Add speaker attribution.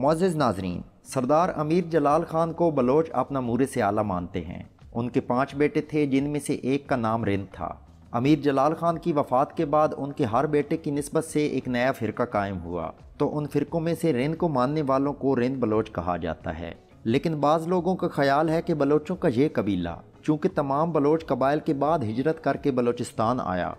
Speaker 1: Moz नाजरीन सरदार अमीर जलाल खान को बलोच अपना मूर से आला मानते हैं उनके पाँच बेटे थे जिनमें से एक का नाम रिंद था अमीर जलाल खान की वफ़ात के बाद उनके हर बेटे की नस्बत से एक नया फ़िरका कायम हुआ तो उन फ़िरकों में से रिंद को मानने वालों को रिंद बलोच कहा जाता है लेकिन बाज़ लोगों का ख्याल है कि बलोचों का ये कबीला चूँकि तमाम बलोच कबाइल के बाद हिजरत करके बलोचिस्तान आया